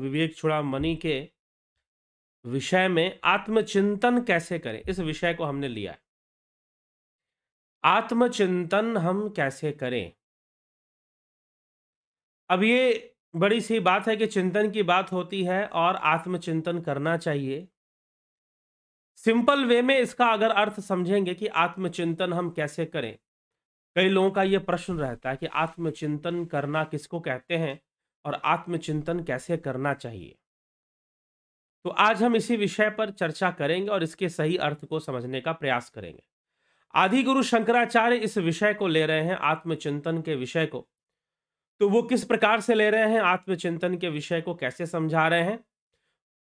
विवेक छुड़ा मनी के विषय में आत्मचिंतन कैसे करें इस विषय को हमने लिया है आत्मचिंतन हम कैसे करें अब ये बड़ी सी बात है कि चिंतन की बात होती है और आत्मचिंतन करना चाहिए सिंपल वे में इसका अगर अर्थ समझेंगे कि आत्मचिंतन हम कैसे करें कई लोगों का ये प्रश्न रहता है कि आत्मचिंतन करना किसको कहते हैं और आत्मचिंतन कैसे करना चाहिए तो आज हम इसी विषय पर चर्चा करेंगे और इसके सही अर्थ को समझने का प्रयास करेंगे आदि गुरु शंकराचार्य इस विषय को ले रहे हैं आत्मचिंतन के विषय को तो वो किस प्रकार से ले रहे हैं आत्मचिंतन के विषय को कैसे समझा रहे हैं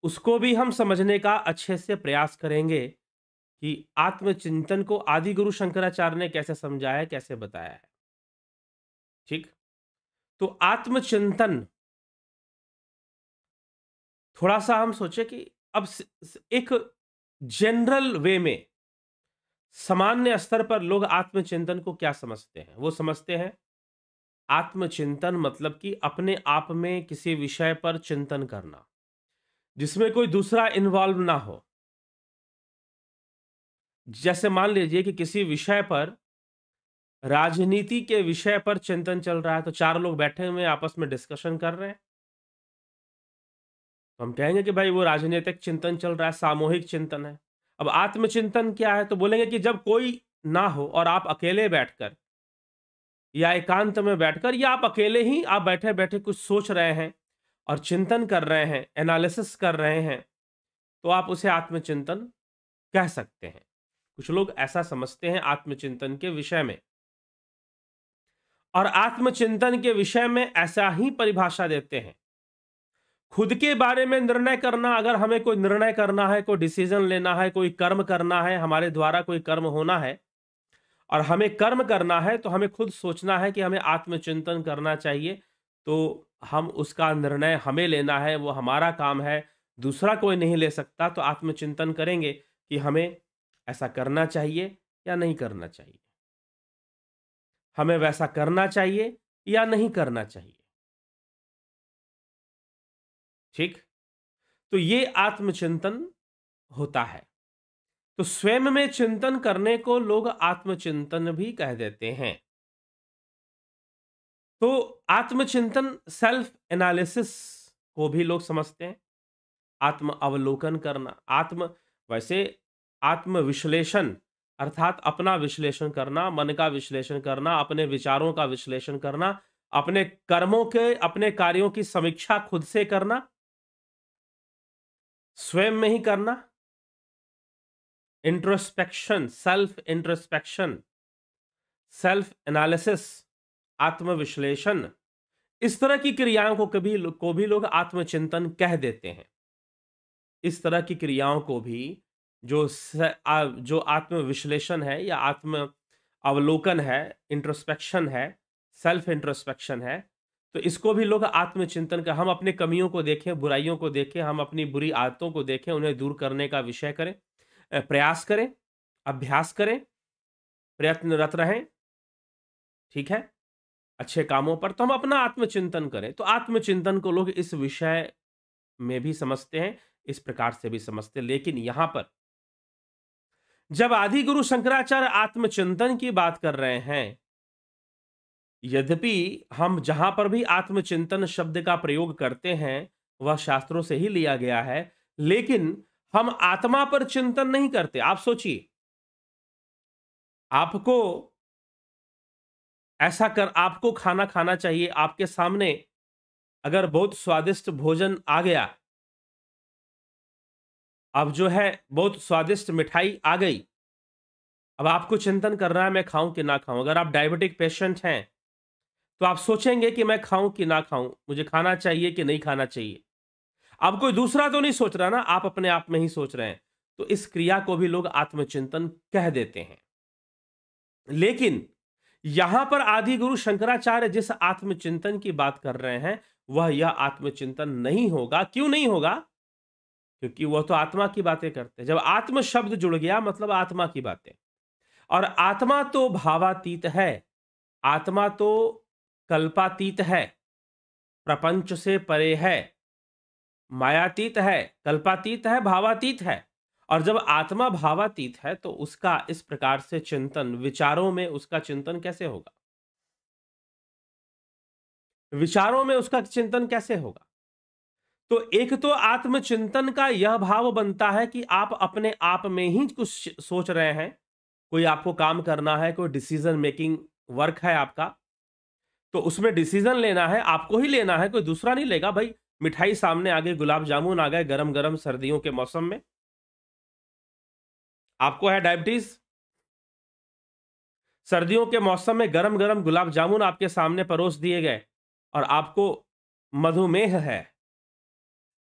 उसको भी हम समझने का अच्छे से प्रयास करेंगे कि आत्मचिंतन को आदि गुरु शंकराचार्य ने कैसे समझाया कैसे बताया है ठीक तो आत्मचिंतन थोड़ा सा हम सोचे कि अब एक जनरल वे में सामान्य स्तर पर लोग आत्मचिंतन को क्या समझते हैं वो समझते हैं आत्मचिंतन मतलब कि अपने आप में किसी विषय पर चिंतन करना जिसमें कोई दूसरा इन्वॉल्व ना हो जैसे मान लीजिए कि किसी विषय पर राजनीति के विषय पर चिंतन चल रहा है तो चार लोग बैठे हुए आपस में डिस्कशन कर रहे हैं तो हम कहेंगे कि भाई वो राजनीतिक चिंतन चल रहा है सामूहिक चिंतन है अब आत्मचिंतन क्या है तो बोलेंगे कि जब कोई ना हो और आप अकेले बैठकर या एकांत में बैठकर या आप अकेले ही आप बैठे बैठे कुछ सोच रहे हैं और चिंतन कर रहे हैं एनालिसिस कर रहे हैं तो आप उसे आत्मचिंतन कह सकते हैं कुछ लोग ऐसा समझते हैं आत्मचिंतन के विषय में और आत्मचिंतन के विषय में ऐसा ही परिभाषा देते हैं खुद के बारे में निर्णय करना अगर हमें कोई निर्णय करना है कोई डिसीजन लेना है कोई कर्म करना है हमारे द्वारा कोई कर्म होना है और हमें कर्म करना है तो हमें खुद सोचना है कि हमें आत्मचिंतन करना चाहिए तो हम उसका निर्णय हमें लेना है वो हमारा काम है दूसरा कोई नहीं ले सकता तो आत्मचिंतन करेंगे कि हमें ऐसा करना चाहिए या नहीं करना चाहिए हमें वैसा करना चाहिए या नहीं करना चाहिए ठीक तो ये आत्मचिंतन होता है तो स्वयं में चिंतन करने को लोग आत्मचिंतन भी कह देते हैं तो आत्मचिंतन सेल्फ एनालिसिस को भी लोग समझते हैं आत्म अवलोकन करना आत्म वैसे आत्म विश्लेषण अर्थात अपना विश्लेषण करना मन का विश्लेषण करना अपने विचारों का विश्लेषण करना अपने कर्मों के अपने कार्यों की समीक्षा खुद से करना स्वयं में ही करना introspection self introspection self analysis आत्मविश्लेषण इस तरह की क्रियाओं को कभी को भी लोग आत्मचिंतन कह देते हैं इस तरह की क्रियाओं को भी जो जो आत्मविश्लेषण है या आत्म अवलोकन है इंट्रोस्पेक्शन है सेल्फ इंट्रोस्पेक्शन है तो इसको भी लोग आत्मचिंतन का हम अपने कमियों को देखें बुराइयों को देखें हम अपनी बुरी आदतों को देखें उन्हें दूर करने का विषय करें प्रयास करें अभ्यास करें प्रयत्नरत रहें ठीक है अच्छे कामों पर तो हम अपना आत्मचिंतन करें तो आत्मचिंतन को लोग इस विषय में भी समझते हैं इस प्रकार से भी समझते हैं लेकिन यहां पर जब आदि गुरु शंकराचार्य आत्मचिंतन की बात कर रहे हैं यद्यपि हम जहां पर भी आत्मचिंतन शब्द का प्रयोग करते हैं वह शास्त्रों से ही लिया गया है लेकिन हम आत्मा पर चिंतन नहीं करते आप सोचिए आपको ऐसा कर आपको खाना खाना चाहिए आपके सामने अगर बहुत स्वादिष्ट भोजन आ गया अब जो है बहुत स्वादिष्ट मिठाई आ गई अब आपको चिंतन करना है मैं खाऊं कि ना खाऊं अगर आप डायबिटिक पेशेंट हैं तो आप सोचेंगे कि मैं खाऊं कि ना खाऊं मुझे खाना चाहिए कि नहीं खाना चाहिए अब कोई दूसरा तो नहीं सोच रहा ना आप अपने आप में ही सोच रहे हैं तो इस क्रिया को भी लोग आत्मचिंतन कह देते हैं लेकिन यहां पर आदि गुरु शंकराचार्य जिस आत्मचिंतन की बात कर रहे हैं वह यह आत्मचिंतन नहीं होगा क्यों नहीं होगा क्योंकि वह तो आत्मा की बातें करते हैं जब आत्म शब्द जुड़ गया मतलब आत्मा की बातें और आत्मा तो भावातीत है आत्मा तो कल्पातीत है प्रपंच से परे है मायातीत है कल्पातीत है भावातीत है और जब आत्मा भावातीत है तो उसका इस प्रकार से चिंतन विचारों में उसका चिंतन कैसे होगा विचारों में उसका चिंतन कैसे होगा तो एक तो आत्मचिंतन का यह भाव बनता है कि आप अपने आप में ही कुछ सोच रहे हैं कोई आपको काम करना है कोई डिसीजन मेकिंग वर्क है आपका तो उसमें डिसीजन लेना है आपको ही लेना है कोई दूसरा नहीं लेगा भाई मिठाई सामने आ गई गुलाब जामुन आ गए गरम गरम सर्दियों के मौसम में आपको है डायबिटीज सर्दियों के मौसम में गरम गरम गुलाब जामुन आपके सामने परोस दिए गए और आपको मधुमेह है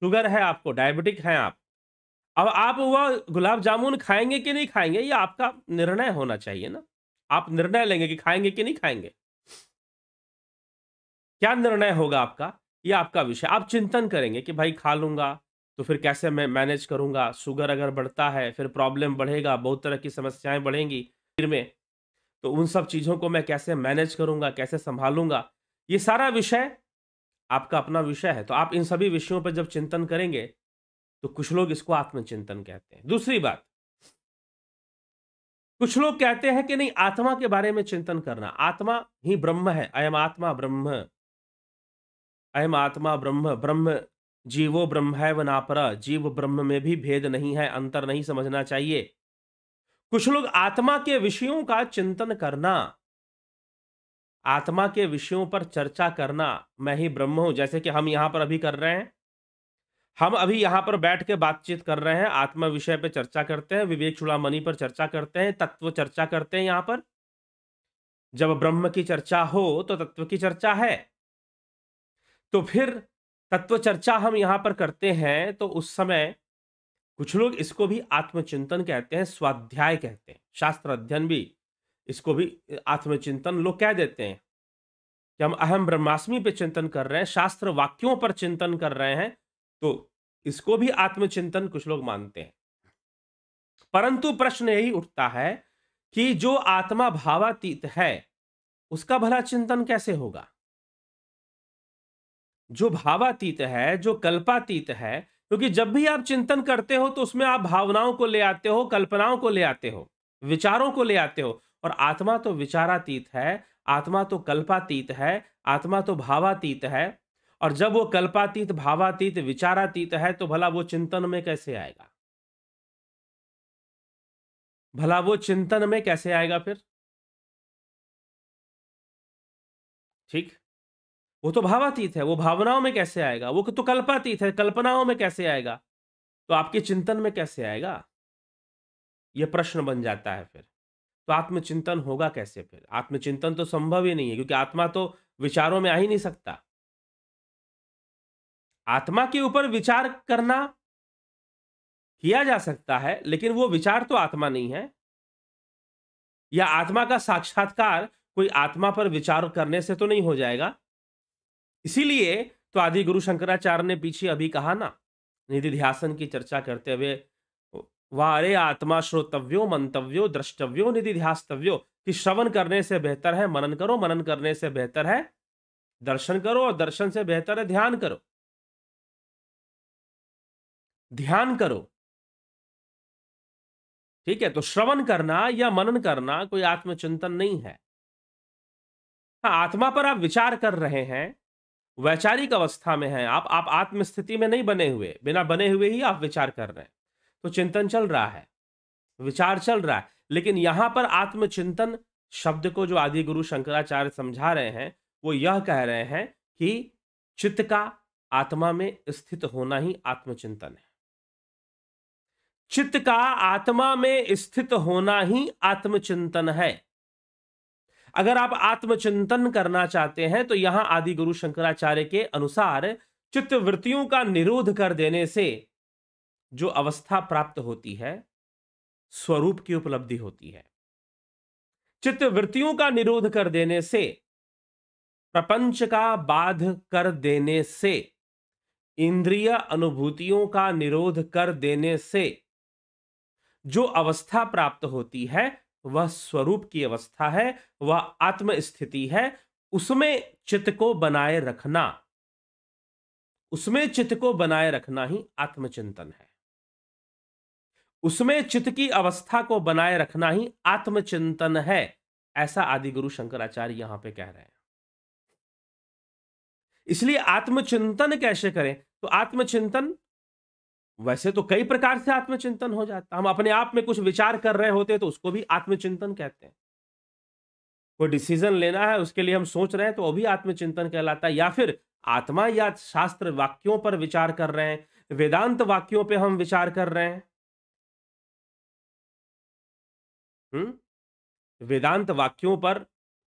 शुगर है आपको डायबिटिक हैं आप अब आप वह गुलाब जामुन खाएंगे कि नहीं खाएंगे ये आपका निर्णय होना चाहिए ना आप निर्णय लेंगे कि खाएंगे कि नहीं खाएंगे क्या निर्णय होगा आपका ये आपका विषय आप चिंतन करेंगे कि भाई खा लूँगा तो फिर कैसे मैं मैनेज करूँगा शुगर अगर बढ़ता है फिर प्रॉब्लम बढ़ेगा बहुत तरह की समस्याएं बढ़ेंगी फिर में तो उन सब चीज़ों को मैं कैसे मैनेज करूँगा कैसे संभालूंगा ये सारा विषय आपका अपना विषय है तो आप इन सभी विषयों पर जब चिंतन करेंगे तो कुछ लोग इसको आत्मचिंतन कहते हैं दूसरी बात कुछ लोग कहते हैं कि नहीं आत्मा के बारे में चिंतन करना आत्मा ही ब्रह्म है अयम आत्मा ब्रह्म अयम आत्मा ब्रह्म ब्रह्म जीवो ब्रह्म है वनापरा जीव ब्रह्म में भी भेद नहीं है अंतर नहीं समझना चाहिए कुछ लोग आत्मा के विषयों का चिंतन करना आत्मा के विषयों पर चर्चा करना मैं ही ब्रह्म हूं जैसे कि हम यहां पर अभी कर रहे हैं हम अभी यहां पर बैठ के बातचीत कर रहे हैं आत्मा विषय पर चर्चा करते हैं विवेक चुड़ामणि पर चर्चा करते हैं तत्व चर्चा करते हैं यहाँ पर जब ब्रह्म की चर्चा हो तो तत्व की चर्चा है तो फिर तत्व चर्चा हम यहाँ पर करते हैं तो उस समय कुछ लोग इसको भी आत्मचिंतन कहते हैं स्वाध्याय कहते हैं शास्त्र अध्ययन भी इसको भी आत्मचिंतन लोग कह देते हैं कि हम अहम ब्रह्मास्मि पे चिंतन कर रहे हैं शास्त्र वाक्यों पर चिंतन कर रहे हैं तो इसको भी आत्मचिंतन कुछ लोग मानते हैं परंतु प्रश्न यही उठता है कि जो आत्मा भावातीत है उसका भला चिंतन कैसे होगा जो भावातीत है जो कल्पातीत है क्योंकि जब भी आप चिंतन करते हो तो उसमें आप भावनाओं को ले आते हो कल्पनाओं को ले आते हो विचारों को ले आते हो और आत्मा तो विचारातीत है आत्मा तो कल्पातीत है आत्मा तो भावातीत है और जब वो कल्पातीत भावातीत विचारातीत है तो भला वो चिंतन में कैसे आएगा भला वो चिंतन में कैसे आएगा फिर ठीक वो तो भावातीत है वो भावनाओं में कैसे आएगा वो तो कल्पातीत है कल्पनाओं में कैसे आएगा तो आपके चिंतन में कैसे आएगा ये प्रश्न बन जाता है फिर तो आत्मचिंतन होगा कैसे फिर आत्मचिंतन तो संभव ही नहीं है क्योंकि आत्मा तो विचारों में आ ही नहीं सकता आत्मा के ऊपर विचार करना किया जा सकता है लेकिन वो विचार तो आत्मा नहीं है या आत्मा का साक्षात्कार कोई आत्मा पर विचार करने से तो नहीं हो जाएगा इसीलिए तो आदि गुरु शंकराचार्य ने पीछे अभी कहा ना निधि ध्यासन की चर्चा करते हुए वारे आत्मा श्रोतव्यो मंतव्यो द्रष्टव्यो निधि ध्यास्तव्यो कि श्रवण करने से बेहतर है मनन करो मनन करने से बेहतर है दर्शन करो और दर्शन से बेहतर है ध्यान करो ध्यान करो ठीक है तो श्रवण करना या मनन करना कोई आत्मचिंतन नहीं है हाँ आत्मा पर आप विचार कर रहे हैं वैचारिक अवस्था में हैं आप आप आत्मस्थिति में नहीं बने हुए बिना बने हुए ही आप विचार कर रहे हैं तो चिंतन चल रहा है विचार चल रहा है लेकिन यहाँ पर आत्मचिंतन शब्द को जो आदि गुरु शंकराचार्य समझा रहे हैं वो यह कह रहे हैं कि चित्त का आत्मा में स्थित होना ही आत्मचिंतन है चित्त का आत्मा में स्थित होना ही आत्मचिंतन है अगर आप आत्मचिंतन करना चाहते हैं तो यहां आदि गुरु शंकराचार्य के अनुसार चित्तवृत्तियों का निरोध कर देने से जो अवस्था प्राप्त होती है स्वरूप की उपलब्धि होती है चित्तवृत्तियों का निरोध कर देने से प्रपंच का बाध कर देने से इंद्रिय अनुभूतियों का निरोध कर देने से जो अवस्था प्राप्त होती है तो वह स्वरूप की अवस्था है वह आत्म स्थिति है उसमें चित्त को बनाए रखना उसमें चित्त को बनाए रखना ही आत्मचिंतन है उसमें चित्त की अवस्था को बनाए रखना ही आत्मचिंतन है ऐसा आदि गुरु शंकराचार्य यहां पे कह रहे हैं इसलिए आत्मचिंतन कैसे करें तो आत्मचिंतन वैसे तो कई प्रकार से आत्मचिंतन हो जाता हम अपने आप में कुछ विचार कर रहे होते तो उसको भी आत्मचिंतन कहते हैं कोई डिसीजन लेना है उसके लिए हम सोच रहे हैं तो वो भी आत्मचिंतन कहलाता है या फिर आत्मा या शास्त्र वाक्यों पर विचार कर रहे हैं वेदांत वाक्यों पर हम विचार कर रहे हैं वेदांत वाक्यों पर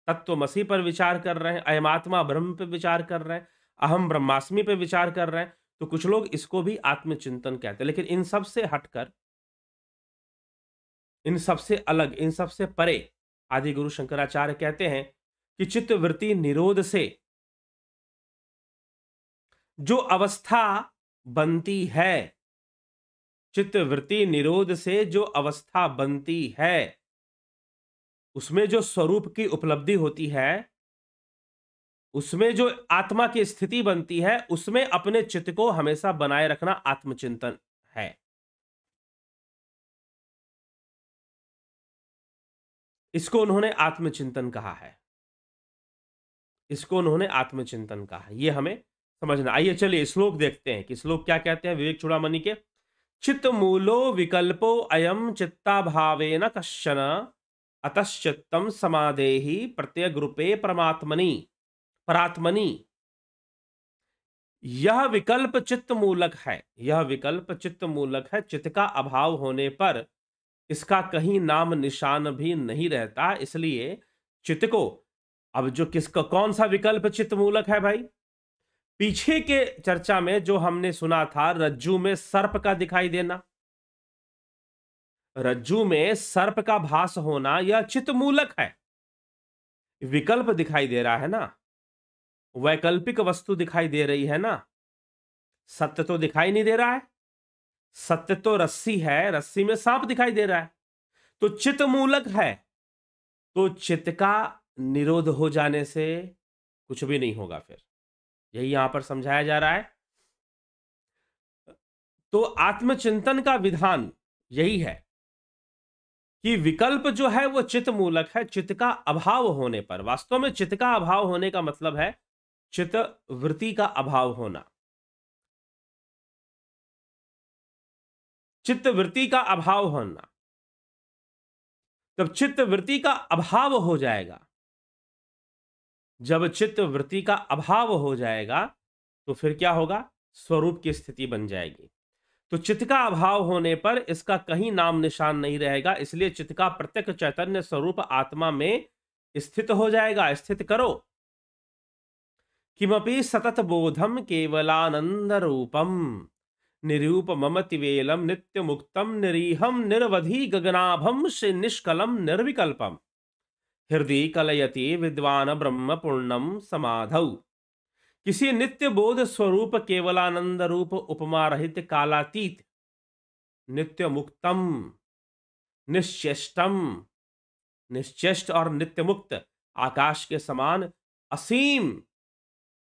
तत्वमसी पर विचार कर रहे हैं अयमात्मा ब्रह्म पर विचार कर रहे हैं अहम ब्रह्मास्मि पर विचार कर रहे हैं तो कुछ लोग इसको भी आत्मचिंतन कहते हैं लेकिन इन सब से हटकर इन सब से अलग इन सब से परे आदि गुरु शंकराचार्य कहते हैं कि चित्तवृत्ति निरोध से जो अवस्था बनती है चित्तवृत्ति निरोध से जो अवस्था बनती है उसमें जो स्वरूप की उपलब्धि होती है उसमें जो आत्मा की स्थिति बनती है उसमें अपने चित्त को हमेशा बनाए रखना आत्मचिंतन है इसको उन्होंने आत्मचिंतन कहा है इसको उन्होंने आत्मचिंतन कहा है ये हमें समझना आइए चलिए श्लोक देखते हैं कि श्लोक क्या कहते हैं विवेक चूड़ामणि के चित्त मूलो विकल्पो अयम चित्ता भावे न कश्चन अतश्चित्तम ही प्रत्येक रूपे परमात्मनी परात्मनी यह विकल्प चित्त मूलक है यह विकल्प चित्त मूलक है चित्त का अभाव होने पर इसका कहीं नाम निशान भी नहीं रहता इसलिए चित्त को अब जो किसका कौन सा विकल्प चित्त मूलक है भाई पीछे के चर्चा में जो हमने सुना था रज्जू में सर्प का दिखाई देना रज्जू में सर्प का भास होना यह चित्त मूलक है विकल्प दिखाई दे रहा है ना वैकल्पिक वस्तु दिखाई दे रही है ना सत्य तो दिखाई नहीं दे रहा है सत्य तो रस्सी है रस्सी में सांप दिखाई दे रहा है तो चित्त मूलक है तो चित्त का निरोध हो जाने से कुछ भी नहीं होगा फिर यही यहां पर समझाया जा रहा है तो आत्मचिंतन का विधान यही है कि विकल्प जो है वो चित्त मूलक है चित्त का अभाव होने पर वास्तव में चित्त का अभाव होने का मतलब है चित्तवृत्ति का अभाव होना चित्तवृत्ति का अभाव होना तब चित्तवृत्ति का अभाव हो जाएगा जब चित्तवृत्ति का अभाव हो जाएगा तो फिर क्या होगा स्वरूप की स्थिति बन जाएगी तो चित्त का अभाव होने पर इसका कहीं नाम निशान नहीं रहेगा इसलिए चित्त का प्रत्यक्ष चैतन्य स्वरूप आत्मा में स्थित हो जाएगा स्थित करो किमपि वेलम नित्य निरूपममतिवेलं निरीहम निर्वधि निरवधि से निष्कलम निर्विकल्पम हृदय कलयति विद्वान ब्रह्म पूर्णम समाधौ किसी नित्य बोध स्वरूप केवलानंद रूप उपमा रहित कालातीत नित्य मुक्तम निश्चेष्टम निश्चेष्ट और नित्य मुक्त आकाश के समान असीम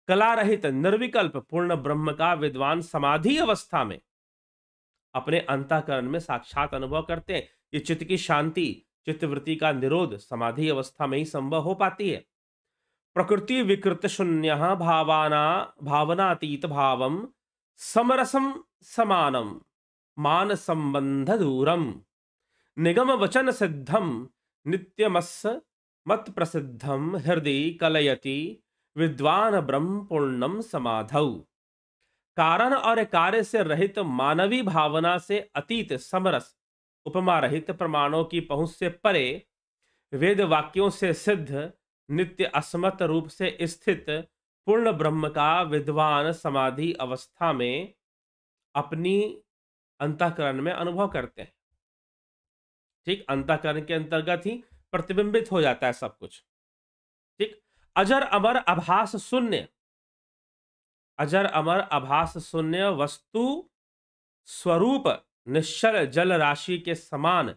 कला रहित निर्विकल्प पूर्ण ब्रह्म का विद्वान समाधि अवस्था में अपने अंतःकरण में साक्षात अनुभव करते हैं ये चित्त की शांति चित्तवृत्ति का निरोध समाधि अवस्था में ही संभव हो पाती है प्रकृति विकृत शून्य भावाना भावनातीत भाव समरसम समानम मान संबंध दूरम निगम वचन सिद्धम नित्यमस मत प्रसिद्धम हृदय कलयति विद्वान ब्रह्म पूर्णम समाध कारण और कार्य से रहित मानवी भावना से अतीत समरस उपमा रहित प्रमाणों की पहुंच से परे वेद वाक्यों से सिद्ध नित्य अस्मत रूप से स्थित पूर्ण ब्रह्म का विद्वान समाधि अवस्था में अपनी अंतकरण में अनुभव करते हैं ठीक अंतकरण के अंतर्गत ही प्रतिबिंबित हो जाता है सब कुछ अजर अमर अभास शून्य अजर अमर अभास शून्य वस्तु स्वरूप निश्चल जल राशि के समान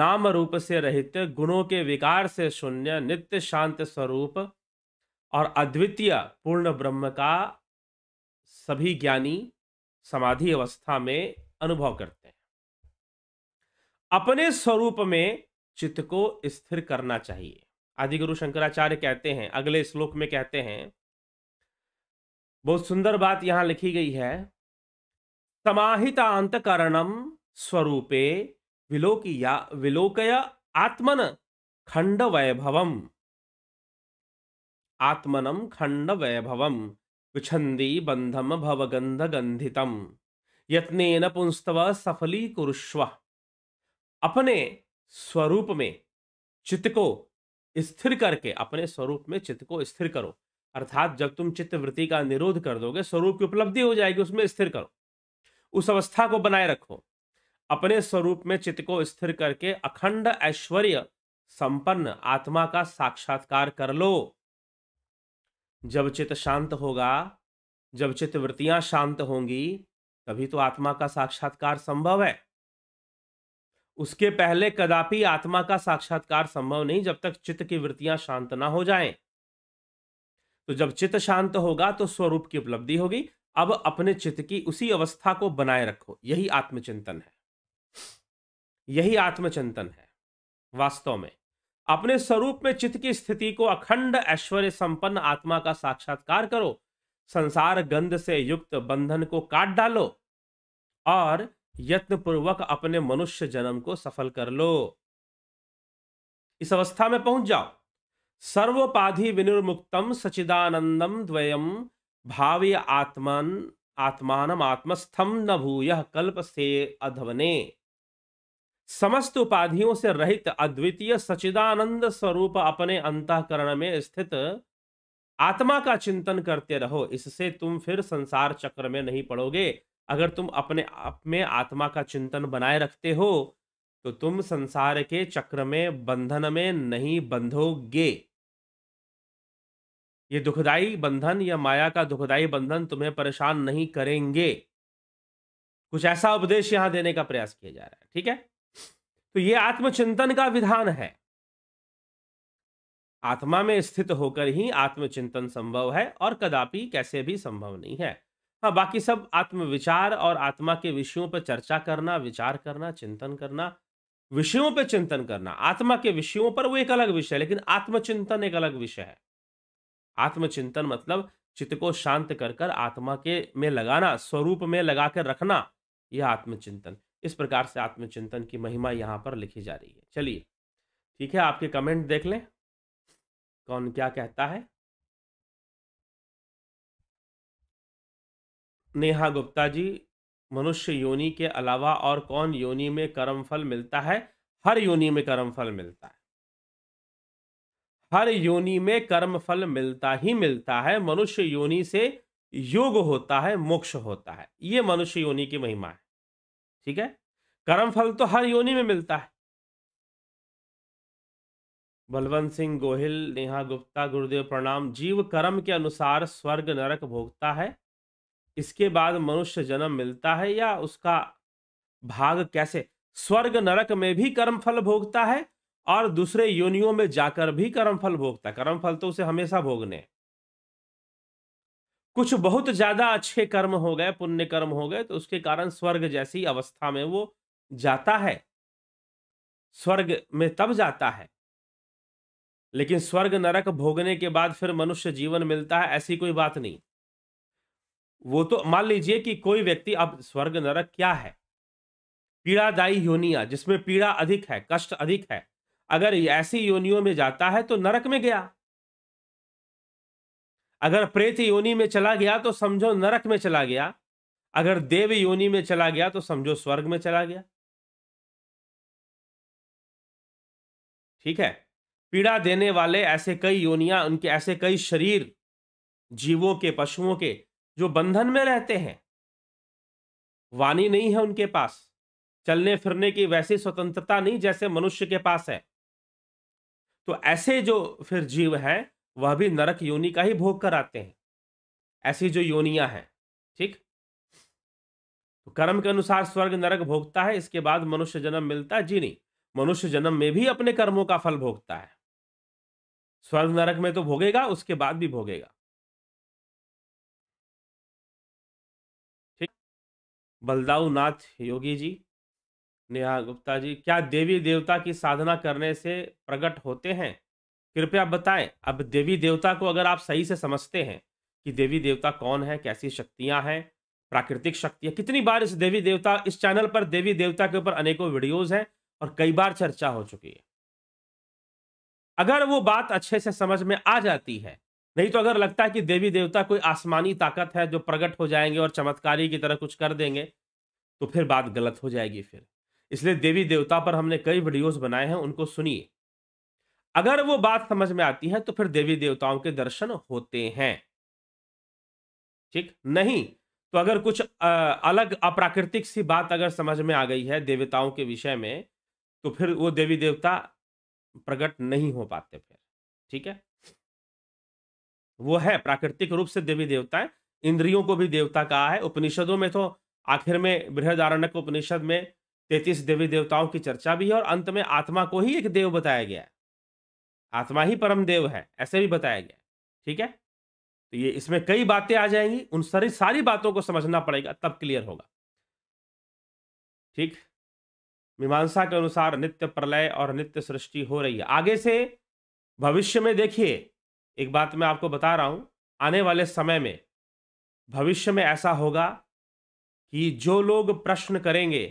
नाम रूप से रहित गुणों के विकार से शून्य नित्य शांत स्वरूप और अद्वितीय पूर्ण ब्रह्म का सभी ज्ञानी समाधि अवस्था में अनुभव करते हैं अपने स्वरूप में चित्त को स्थिर करना चाहिए आदिगुरु शंकराचार्य कहते हैं अगले श्लोक में कहते हैं बहुत सुंदर बात यहां लिखी गई है समाहितांतकरणम स्वरूपे विलोकिया विलोकय आत्मन खंड वैभवम आत्मनम खंड वैभवम विछंदी बंधम भवगंध गंधितम यत्नेन पुंस्तव सफली कुरुष्व अपने स्वरूप में चित्त को स्थिर करके अपने स्वरूप में चित्त को स्थिर करो अर्थात जब तुम चित्त वृत्ति का निरोध कर दोगे स्वरूप की उपलब्धि हो जाएगी उसमें स्थिर करो उस अवस्था को बनाए रखो अपने स्वरूप में चित्त को स्थिर करके अखंड ऐश्वर्य संपन्न आत्मा का साक्षात्कार कर लो जब चित्त शांत होगा जब चित्त वृत्तियां शांत होंगी तभी तो आत्मा का साक्षात्कार संभव है उसके पहले कदापि आत्मा का साक्षात्कार संभव नहीं जब तक चित्त की वृत्तियां शांत ना हो जाएं। तो जब चित्त शांत होगा तो स्वरूप की उपलब्धि होगी अब अपने चित्त की उसी अवस्था को बनाए रखो यही आत्मचिंतन है यही आत्मचिंतन है वास्तव में अपने स्वरूप में चित्त की स्थिति को अखंड ऐश्वर्य संपन्न आत्मा का साक्षात्कार करो संसार गंध से युक्त बंधन को काट डालो और यत्न पूर्वक अपने मनुष्य जन्म को सफल कर लो इस अवस्था में पहुंच जाओ सर्वोपाधि विनिर्मुक्तम सचिदानंदम द्वयम भाव्य आत्मान आत्मान आत्मस्थम न भूय कल्प से अधवने समस्त उपाधियों से रहित अद्वितीय सचिदानंद स्वरूप अपने अंतकरण में स्थित आत्मा का चिंतन करते रहो इससे तुम फिर संसार चक्र में नहीं पड़ोगे अगर तुम अपने आप में आत्मा का चिंतन बनाए रखते हो तो तुम संसार के चक्र में बंधन में नहीं बंधोगे ये दुखदाई बंधन या माया का दुखदाई बंधन तुम्हें परेशान नहीं करेंगे कुछ ऐसा उपदेश यहां देने का प्रयास किया जा रहा है ठीक है तो ये आत्मचिंतन का विधान है आत्मा में स्थित होकर ही आत्मचिंतन संभव है और कदापि कैसे भी संभव नहीं है हाँ बाकी सब आत्मविचार और आत्मा के विषयों पर चर्चा करना विचार करना चिंतन करना विषयों पर चिंतन करना आत्मा के विषयों पर वो एक अलग विषय है लेकिन आत्मचिंतन एक अलग विषय है आत्मचिंतन मतलब चित्त को शांत कर कर आत्मा के में लगाना स्वरूप में लगा कर रखना यह आत्मचिंतन इस प्रकार से आत्मचिंतन की महिमा यहाँ पर लिखी जा रही है चलिए ठीक है आपके कमेंट देख लें कौन क्या कहता है नेहा गुप्ता जी मनुष्य योनि के अलावा और कौन योनि में कर्म फल मिलता है हर योनि में कर्म फल मिलता है हर योनि में कर्म फल मिलता ही मिलता है मनुष्य योनि से योग होता है मोक्ष होता है ये मनुष्य योनि की महिमा है ठीक है कर्म फल तो हर योनि में मिलता है बलवंत सिंह गोहिल नेहा गुप्ता गुरुदेव प्रणाम जीव कर्म के अनुसार स्वर्ग नरक भोगता है इसके बाद मनुष्य जन्म मिलता है या उसका भाग कैसे स्वर्ग नरक में भी कर्म फल भोगता है और दूसरे योनियों में जाकर भी कर्म फल भोगता है कर्म फल तो उसे हमेशा भोगने कुछ बहुत ज्यादा अच्छे कर्म हो गए पुण्य कर्म हो गए तो उसके कारण स्वर्ग जैसी अवस्था में वो जाता है स्वर्ग में तब जाता है लेकिन स्वर्ग नरक भोगने के बाद फिर मनुष्य जीवन मिलता है ऐसी कोई बात नहीं वो तो मान लीजिए कि कोई व्यक्ति अब स्वर्ग नरक क्या है पीड़ादायी योनिया जिसमें पीड़ा अधिक है कष्ट अधिक है अगर ऐसी योनियों में जाता है तो नरक में गया अगर प्रेत योनि में चला गया तो समझो नरक में चला गया अगर देव योनि में चला गया तो समझो स्वर्ग में चला गया ठीक है पीड़ा देने वाले ऐसे कई योनिया उनके ऐसे कई शरीर जीवों के पशुओं के जो बंधन में रहते हैं वाणी नहीं है उनके पास चलने फिरने की वैसी स्वतंत्रता नहीं जैसे मनुष्य के पास है तो ऐसे जो फिर जीव है वह भी नरक योनि का ही भोग कर आते हैं ऐसी जो योनियां हैं ठीक तो कर्म के अनुसार स्वर्ग नरक भोगता है इसके बाद मनुष्य जन्म मिलता है जी नहीं मनुष्य जन्म में भी अपने कर्मों का फल भोगता है स्वर्ग नरक में तो भोगेगा उसके बाद भी भोगेगा बलदाऊ नाथ योगी जी नेहा गुप्ता जी क्या देवी देवता की साधना करने से प्रकट होते हैं कृपया बताएं अब देवी देवता को अगर आप सही से समझते हैं कि देवी देवता कौन है कैसी शक्तियां हैं प्राकृतिक शक्तियां कितनी बार इस देवी देवता इस चैनल पर देवी देवता के ऊपर अनेकों वीडियोज हैं और कई बार चर्चा हो चुकी है अगर वो बात अच्छे से समझ में आ जाती है नहीं तो अगर लगता है कि देवी देवता कोई आसमानी ताकत है जो प्रकट हो जाएंगे और चमत्कारी की तरह कुछ कर देंगे तो फिर बात गलत हो जाएगी फिर इसलिए देवी देवता पर हमने कई वीडियोस बनाए हैं उनको सुनिए अगर वो बात समझ में आती है तो फिर देवी देवताओं के दर्शन होते हैं ठीक नहीं तो अगर कुछ अलग अप्राकृतिक सी बात अगर समझ में आ गई है देवताओं के विषय में तो फिर वो देवी देवता प्रकट नहीं हो पाते फिर ठीक है वो है प्राकृतिक रूप से देवी देवताएं इंद्रियों को भी देवता कहा है उपनिषदों में तो आखिर में बृहदारण्यक उपनिषद में तैतीस देवी देवताओं की चर्चा भी है और अंत में आत्मा को ही एक देव बताया गया है आत्मा ही परम देव है ऐसे भी बताया गया ठीक है तो ये इसमें कई बातें आ जाएंगी उन सारी सारी बातों को समझना पड़ेगा तब क्लियर होगा ठीक मीमांसा के अनुसार नित्य प्रलय और नित्य सृष्टि हो रही है आगे से भविष्य में देखिए एक बात मैं आपको बता रहा हूँ आने वाले समय में भविष्य में ऐसा होगा कि जो लोग प्रश्न करेंगे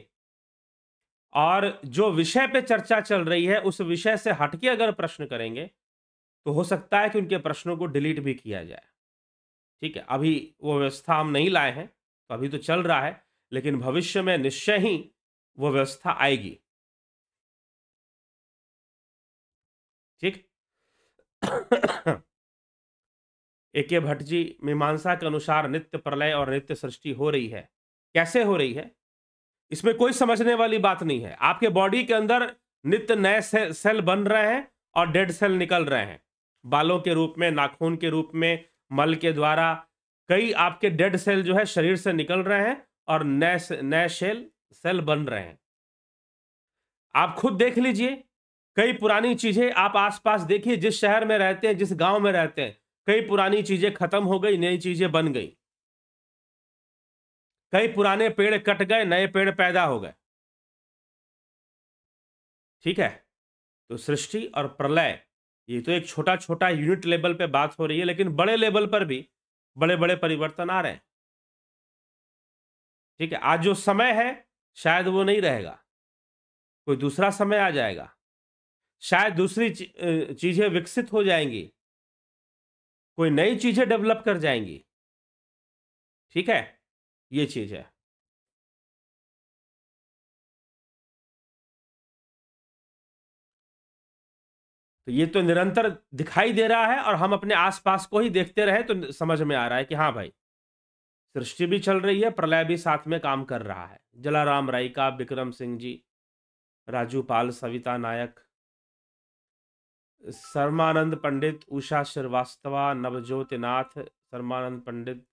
और जो विषय पे चर्चा चल रही है उस विषय से हटके अगर प्रश्न करेंगे तो हो सकता है कि उनके प्रश्नों को डिलीट भी किया जाए ठीक है अभी वो व्यवस्था हम नहीं लाए हैं तो अभी तो चल रहा है लेकिन भविष्य में निश्चय ही वो व्यवस्था आएगी ठीक ए के भट्ट जी मीमांसा के अनुसार नित्य प्रलय और नित्य सृष्टि हो रही है कैसे हो रही है इसमें कोई समझने वाली बात नहीं है आपके बॉडी के अंदर नित्य नए से, सेल बन रहे हैं और डेड सेल निकल रहे हैं बालों के रूप में नाखून के रूप में मल के द्वारा कई आपके डेड सेल जो है शरीर से निकल रहे हैं और नए नए सेल सेल बन रहे हैं आप खुद देख लीजिए कई पुरानी चीजें आप आसपास देखिए जिस शहर में रहते हैं जिस गांव में रहते हैं कई पुरानी चीजें खत्म हो गई नई चीजें बन गई कई पुराने पेड़ कट गए नए पेड़ पैदा हो गए ठीक है तो सृष्टि और प्रलय ये तो एक छोटा छोटा यूनिट लेवल पे बात हो रही है लेकिन बड़े लेवल पर भी बड़े बड़े परिवर्तन आ रहे हैं ठीक है आज जो समय है शायद वो नहीं रहेगा कोई दूसरा समय आ जाएगा शायद दूसरी चीजें विकसित हो जाएंगी कोई नई चीज़ें डेवलप कर जाएंगी ठीक है ये चीज़ है तो ये तो निरंतर दिखाई दे रहा है और हम अपने आसपास को ही देखते रहे तो समझ में आ रहा है कि हाँ भाई सृष्टि भी चल रही है प्रलय भी साथ में काम कर रहा है जलाराम राय का विक्रम सिंह जी राजू पाल सविता नायक शर्मानंद पंडित उषा श्रीवास्तवा नवज्योति नाथ शर्मानंद पंडित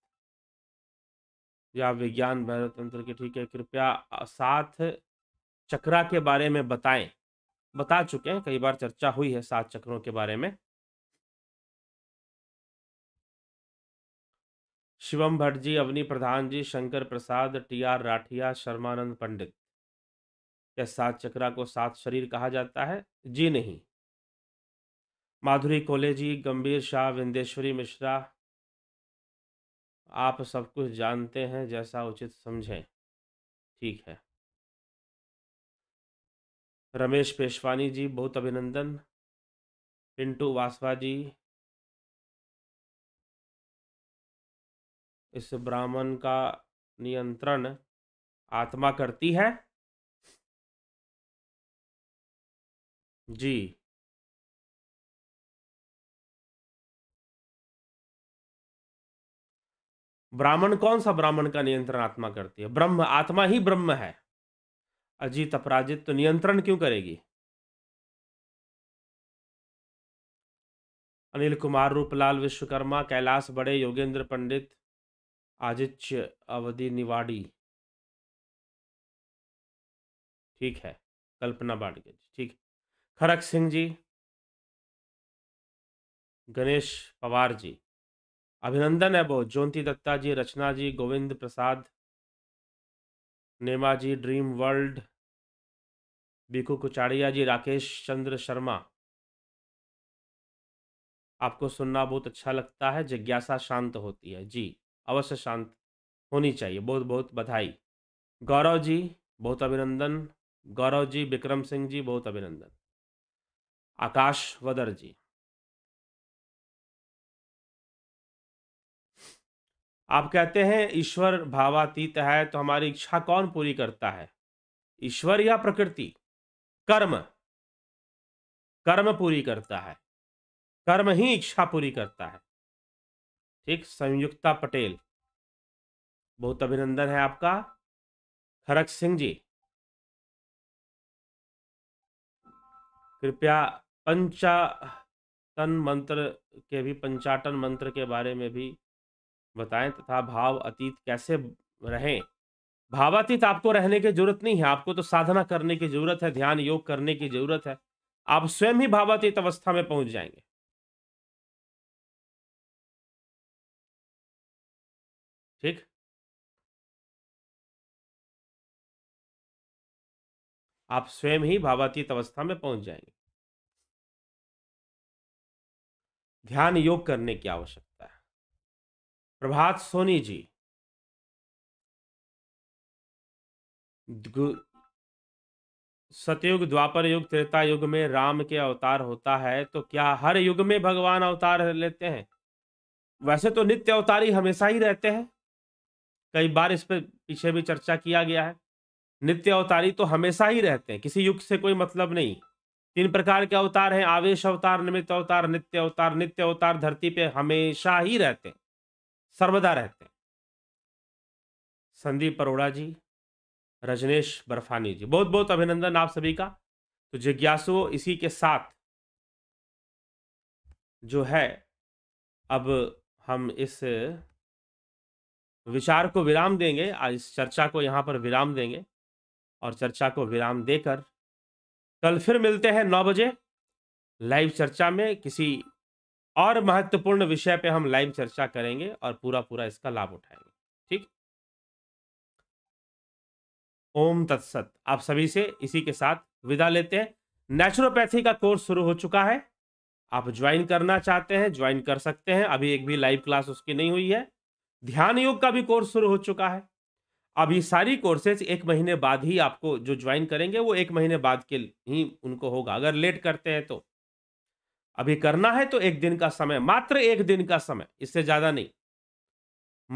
या विज्ञान तंत्र के ठीक है कृपया साथ चक्रा के बारे में बताएं बता चुके हैं कई बार चर्चा हुई है सात चक्रों के बारे में शिवम भट्ट जी अवनी प्रधान जी शंकर प्रसाद टी आर राठिया शर्मानंद पंडित क्या सात चक्रा को सात शरीर कहा जाता है जी नहीं माधुरी जी गंभीर शाह विंदेश्वरी मिश्रा आप सब कुछ जानते हैं जैसा उचित समझें ठीक है रमेश पेशवानी जी बहुत अभिनंदन पिंटू वासवा जी इस ब्राह्मण का नियंत्रण आत्मा करती है जी ब्राह्मण कौन सा ब्राह्मण का नियंत्रण आत्मा करती है ब्रह्म आत्मा ही ब्रह्म है अजीत अपराजित तो नियंत्रण क्यों करेगी अनिल कुमार रूपलाल विश्वकर्मा कैलाश बड़े योगेंद्र पंडित आदित्य अवधि निवाड़ी ठीक है कल्पना बाड़गे जी ठीक खरक सिंह जी गणेश पवार जी अभिनंदन है बहुत ज्योति दत्ता जी रचना जी गोविंद प्रसाद नेमा जी ड्रीम वर्ल्ड बीकू कुचाड़िया जी राकेश चंद्र शर्मा आपको सुनना बहुत अच्छा लगता है जिज्ञासा शांत होती है जी अवश्य शांत होनी चाहिए बहुत बहुत बधाई गौरव जी बहुत अभिनंदन गौरव जी विक्रम सिंह जी बहुत अभिनंदन आकाश वदर जी आप कहते हैं ईश्वर भावातीत है तो हमारी इच्छा कौन पूरी करता है ईश्वर या प्रकृति कर्म कर्म पूरी करता है कर्म ही इच्छा पूरी करता है ठीक संयुक्ता पटेल बहुत अभिनंदन है आपका खरक सिंह जी कृपया पंचातन मंत्र के भी पंचाटन मंत्र के बारे में भी बताएं तथा भाव अतीत कैसे रहें भावातीत आपको रहने की जरूरत नहीं है आपको तो साधना करने की जरूरत है ध्यान योग करने की जरूरत है आप स्वयं ही भावातीत अवस्था में पहुंच जाएंगे ठीक आप स्वयं ही भावातीत अवस्था में पहुंच जाएंगे ध्यान योग करने की आवश्यकता प्रभात सोनी जी सतयुग द्वापर युग त्रेता युग में राम के अवतार होता है तो क्या हर युग में भगवान अवतार लेते हैं वैसे तो नित्य अवतारी हमेशा ही रहते हैं कई बार इस पर पीछे भी चर्चा किया गया है नित्य अवतारी तो हमेशा ही रहते हैं किसी युग से कोई मतलब नहीं तीन प्रकार के अवतार हैं आवेश अवतार निमित्त अवतार नित्य अवतार नित्य अवतार धरती पे हमेशा ही रहते हैं सर्वदा रहते हैं संदीप अरोड़ा जी रजनेश बर्फानी जी बहुत बहुत अभिनंदन आप सभी का तो जिज्ञासु इसी के साथ जो है अब हम इस विचार को विराम देंगे आज इस चर्चा को यहाँ पर विराम देंगे और चर्चा को विराम देकर कल फिर मिलते हैं नौ बजे लाइव चर्चा में किसी और महत्वपूर्ण विषय पे हम लाइव चर्चा करेंगे और पूरा पूरा इसका लाभ उठाएंगे ठीक ओम तत्सत आप सभी से इसी के साथ विदा लेते हैं नेचुरोपैथी का कोर्स शुरू हो चुका है आप ज्वाइन करना चाहते हैं ज्वाइन कर सकते हैं अभी एक भी लाइव क्लास उसकी नहीं हुई है ध्यान योग का भी कोर्स शुरू हो चुका है अभी सारी कोर्सेज एक महीने बाद ही आपको जो ज्वाइन करेंगे वो एक महीने बाद के ही उनको होगा अगर लेट करते हैं तो अभी करना है तो एक दिन का समय मात्र एक दिन का समय इससे ज़्यादा नहीं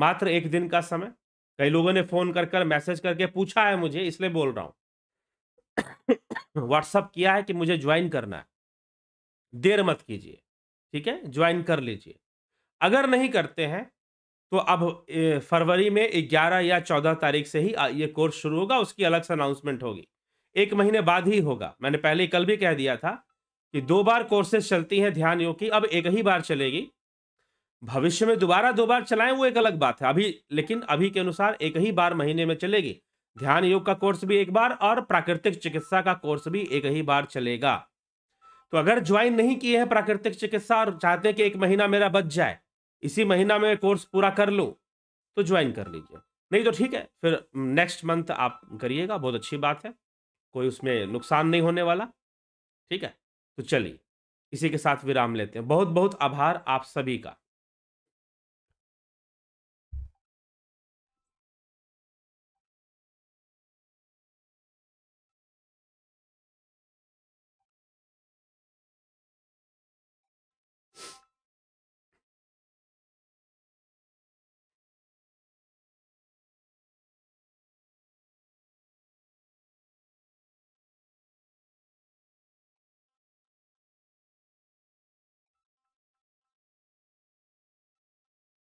मात्र एक दिन का समय कई लोगों ने फ़ोन कर कर मैसेज करके पूछा है मुझे इसलिए बोल रहा हूं व्हाट्सअप किया है कि मुझे ज्वाइन करना है देर मत कीजिए ठीक है ज्वाइन कर लीजिए अगर नहीं करते हैं तो अब फरवरी में 11 या 14 तारीख से ही ये कोर्स शुरू होगा उसकी अलग से अनाउंसमेंट होगी एक महीने बाद ही होगा मैंने पहले कल भी कह दिया था कि दो बार कोर्सेज चलती हैं ध्यान योग की अब एक ही बार चलेगी भविष्य में दोबारा दो बार चलाएं वो एक अलग बात है अभी लेकिन अभी के अनुसार एक ही बार महीने में चलेगी ध्यान योग का कोर्स भी एक बार और प्राकृतिक चिकित्सा का कोर्स भी एक ही बार चलेगा तो अगर ज्वाइन नहीं किए हैं प्राकृतिक चिकित्सा और चाहते हैं कि एक महीना मेरा बच जाए इसी महीना में कोर्स पूरा कर लूँ तो ज्वाइन कर लीजिए नहीं तो ठीक है फिर नेक्स्ट मंथ आप करिएगा बहुत अच्छी बात है कोई उसमें नुकसान नहीं होने वाला ठीक है तो चलिए इसी के साथ विराम लेते हैं बहुत बहुत आभार आप सभी का